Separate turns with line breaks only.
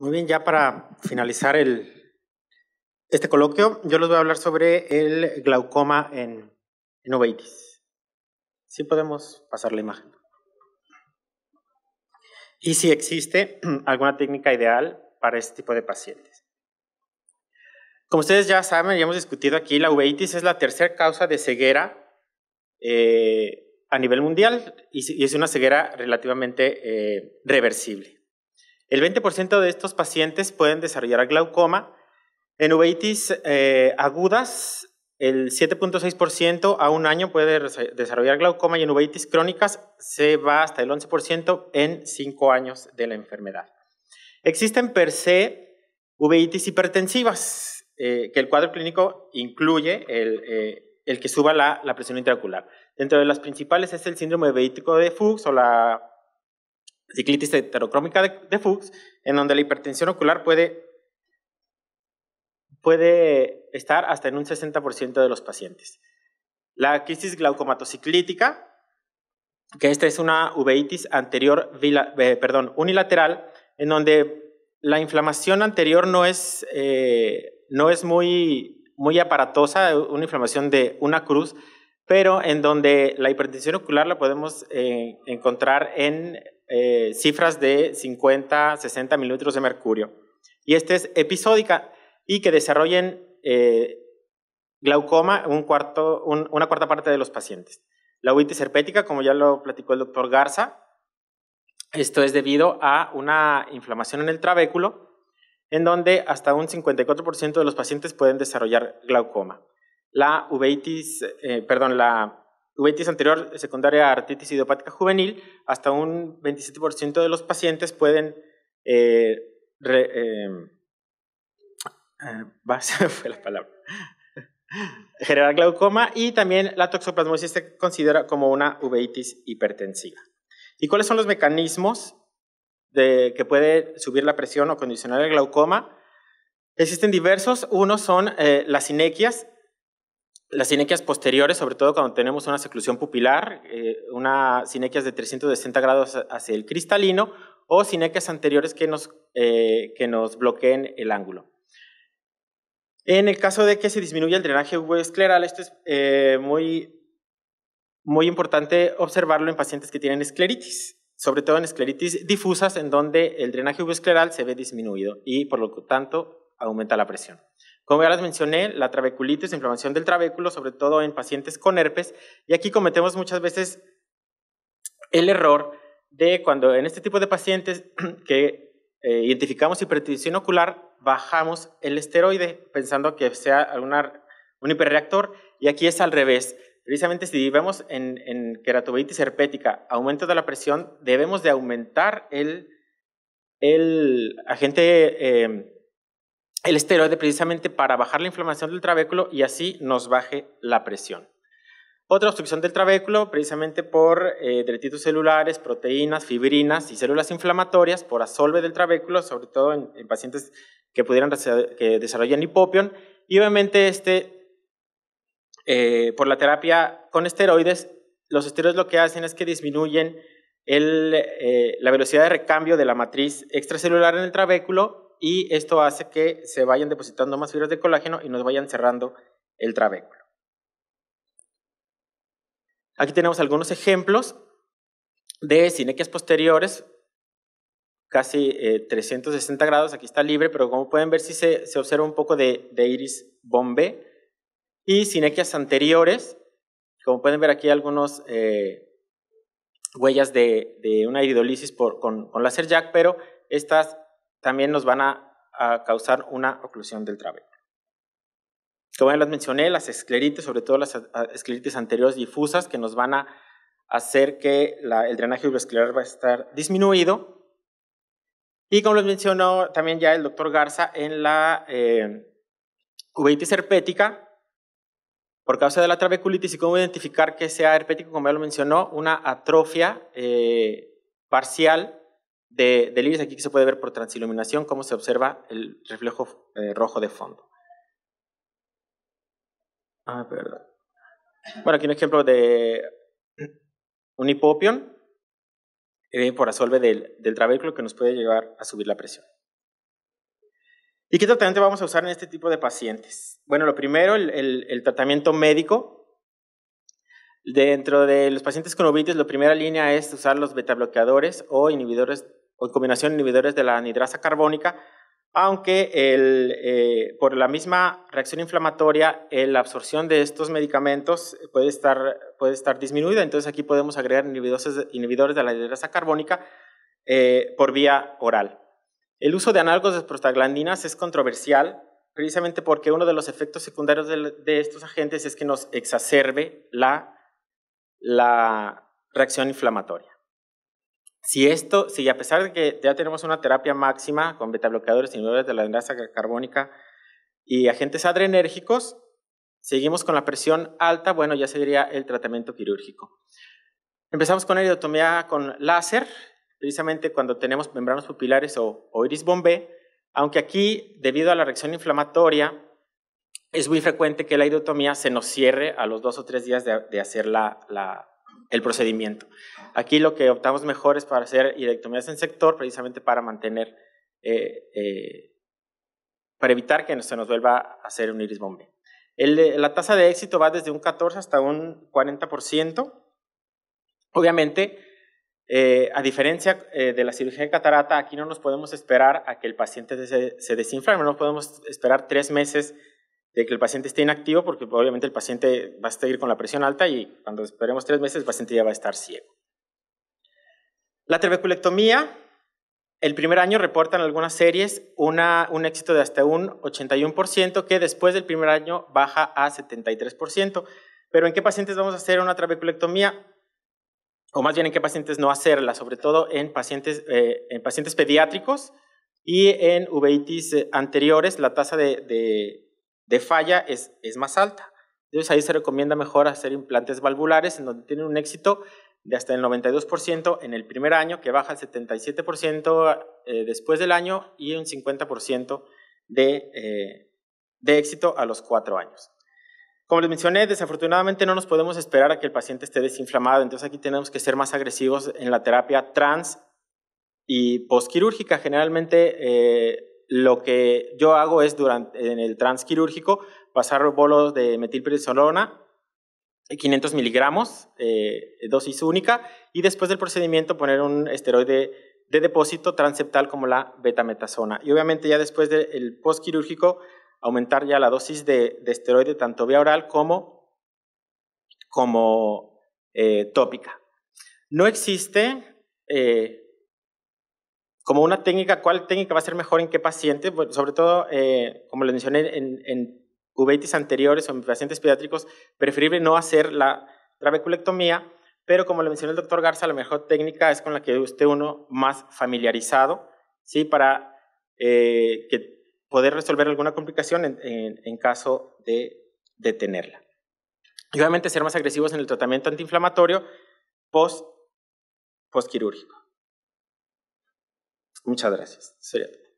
Muy bien, ya para finalizar este coloquio, yo les voy a hablar sobre el glaucoma en, uveitis. Si podemos pasar la imagen. Y si existe alguna técnica ideal para este tipo de pacientes. Como ustedes ya saben, ya hemos discutido aquí, la uveitis es la tercera causa de ceguera eh, a nivel mundial y, es una ceguera relativamente eh, reversible. El 20% de estos pacientes pueden desarrollar glaucoma. En uveitis eh, agudas, el 7.6% a un año puede desarrollar glaucoma y en uveitis crónicas se va hasta el 11% en 5 años de la enfermedad. Existen per se uveitis hipertensivas, eh, que el cuadro clínico incluye el, eh, que suba la, presión intraocular. Dentro de las principales es el síndrome uveítico de Fuchs o la ciclitis heterocrómica de, Fuchs, en donde la hipertensión ocular puede, puede estar hasta en un 60% de los pacientes. La crisis glaucomatociclítica, que esta es una uveitis anterior, eh, perdón, unilateral, en donde la inflamación anterior no es, eh, no es muy, muy aparatosa, una inflamación de una cruz, pero en donde la hipertensión ocular la podemos eh, encontrar en eh, cifras de 50, 60 mililitros de mercurio. Y esta es episódica y que desarrollen eh, glaucoma un cuarto, una cuarta parte de los pacientes. La uveitis herpética, como ya lo platicó el doctor Garza, esto es debido a una inflamación en el trabéculo, en donde hasta un 54% de los pacientes pueden desarrollar glaucoma. La uveitis, eh, perdón, la uveitis anterior secundaria a artritis idiopática juvenil, hasta un 27% de los pacientes pueden... generar glaucoma y también la toxoplasmosis se considera como una uveitis hipertensiva. ¿Y cuáles son los mecanismos de, que puede subir la presión o condicionar el glaucoma? Existen diversos. Uno son eh, las inequias, las sinequias posteriores, sobre todo cuando tenemos una seclusión pupilar, eh, una sinequias de 360 grados hacia el cristalino o cinequias anteriores eh, que nos, bloqueen el ángulo. En el caso de que se disminuya el drenaje escleral, esto es eh, muy, importante observarlo en pacientes que tienen escleritis, sobre todo en escleritis difusas, en donde el drenaje escleral se ve disminuido y por lo tanto aumenta la presión. Como ya les mencioné, la trabeculitis, inflamación del trabéculo, sobre todo en pacientes con herpes, y aquí cometemos muchas veces el error de cuando en este tipo de pacientes que eh, identificamos hipertensión ocular, bajamos el esteroide pensando que sea un hiperreactor y aquí es al revés. Precisamente si vemos en, queratobitis herpética aumento de la presión, debemos de aumentar el, el agente eh, el esteroide precisamente para bajar la inflamación del trabéculo y así nos baje la presión. Otra obstrucción del trabéculo precisamente por eh, celulares, proteínas, fibrinas y células inflamatorias por asolve del trabéculo, sobre todo en, pacientes que pudieran que desarrollan hipopión y obviamente este eh, por la terapia con esteroides los esteroides lo que hacen es que disminuyen eh, la velocidad de recambio de la matriz extracelular en el trabéculo y esto hace que se vayan depositando más fibras de colágeno y nos vayan cerrando el trabéculo. Aquí tenemos algunos ejemplos de sinequias posteriores, casi 360 eh, grados, aquí está libre, pero como pueden ver sí se, observa un poco de, iris bombé, y sinequias anteriores, como pueden ver aquí algunos eh, huellas de, una iridolisis por, con láser jack, pero estas también nos van a, causar una oclusión del trabeo. Como ya les mencioné, las escleritis, sobre todo las escleritis anteriores difusas, que nos van a hacer que el drenaje hidroescleral va a estar disminuido. Y como les mencionó también ya el doctor Garza, en la eh, herpética, por causa de la trabeculitis, y cómo identificar que sea herpético, como ya lo mencionó, una atrofia eh, parcial de, de que aquí se puede ver por transiluminación cómo se observa el reflejo eh, rojo de fondo. Ah, perdón. Bueno, aquí un ejemplo de un hipopión por asolve del, del que nos puede llevar a subir la presión. ¿Y qué tratamiento vamos a usar en este tipo de pacientes? Bueno, lo primero, el, tratamiento médico. Dentro de los pacientes con uveitis, la primera línea es usar los betabloqueadores o inhibidores o combinación inhibidores de la anidrasa carbónica, aunque el, eh, por la misma reacción inflamatoria la absorción de estos medicamentos puede estar, puede estar disminuida, entonces aquí podemos agregar inhibidores, inhibidores de la anidrasa carbónica eh, por vía oral. El uso de análogos de prostaglandinas es controversial precisamente porque uno de los efectos secundarios de, de estos agentes es que nos exacerbe la, la reacción inflamatoria. Si esto, si a pesar de que ya tenemos una terapia máxima con betabloqueadores inhibidores de la engrasa carbónica y agentes adrenérgicos, seguimos con la presión alta, bueno, ya seguiría el tratamiento quirúrgico. Empezamos con iridotomía con láser, precisamente cuando tenemos membranas pupilares o, iris bombé, aunque aquí, debido a la reacción inflamatoria, es muy frecuente que la iridotomía se nos cierre a los dos o tres días de, de hacer la, la, el procedimiento. Aquí lo que optamos mejor es para hacer irectomías en sector, precisamente para mantener, eh, eh, para evitar que se nos vuelva a hacer un iris bombe. la tasa de éxito va desde un 14 hasta un 40%. Obviamente, eh, a diferencia de la cirugía de catarata, aquí no nos podemos esperar a que el paciente se, se no no podemos esperar tres meses de que el paciente esté inactivo, porque obviamente el paciente va a seguir con la presión alta y cuando esperemos tres meses el paciente ya va a estar ciego. La trabeculectomía, el primer año reportan algunas series una, un éxito de hasta un 81%, que después del primer año baja a 73%. Pero ¿en qué pacientes vamos a hacer una trabeculectomía? O más bien, ¿en qué pacientes no hacerla? Sobre todo en pacientes, eh, en pacientes pediátricos y en uveitis eh, anteriores, la tasa de de falla es, es más alta. Entonces ahí se recomienda mejor hacer implantes valvulares en donde tienen un éxito de hasta el 92% en el primer año, que baja al 77% eh, después del año y un 50% de, eh, de éxito a los cuatro años. Como les mencioné, desafortunadamente no nos podemos esperar a que el paciente esté desinflamado, entonces aquí tenemos que ser más agresivos en la terapia trans y posquirúrgica. Generalmente eh, lo que yo hago es durante, en el transquirúrgico pasar los bolos de metilprednisolona, 500 eh, miligramos, eh, dosis única, y después del procedimiento poner un esteroide de depósito transeptal como la betametasona. Y obviamente ya después del posquirúrgico, postquirúrgico aumentar ya la dosis de, esteroide tanto vía oral como, como eh, tópica. No existe como una técnica, ¿cuál técnica va a ser mejor en qué paciente? Pues, sobre todo, eh, como lo mencioné, en, en uveitis anteriores o en pacientes pediátricos, preferible no hacer la trabeculectomía, pero como le mencionó el doctor Garza, la mejor técnica es con la que usted uno más familiarizado, ¿sí? Para eh, poder resolver alguna complicación en, caso de, detenerla. tenerla. Y obviamente ser más agresivos en el tratamiento antiinflamatorio post, quirúrgico. Muchas gracias. Sería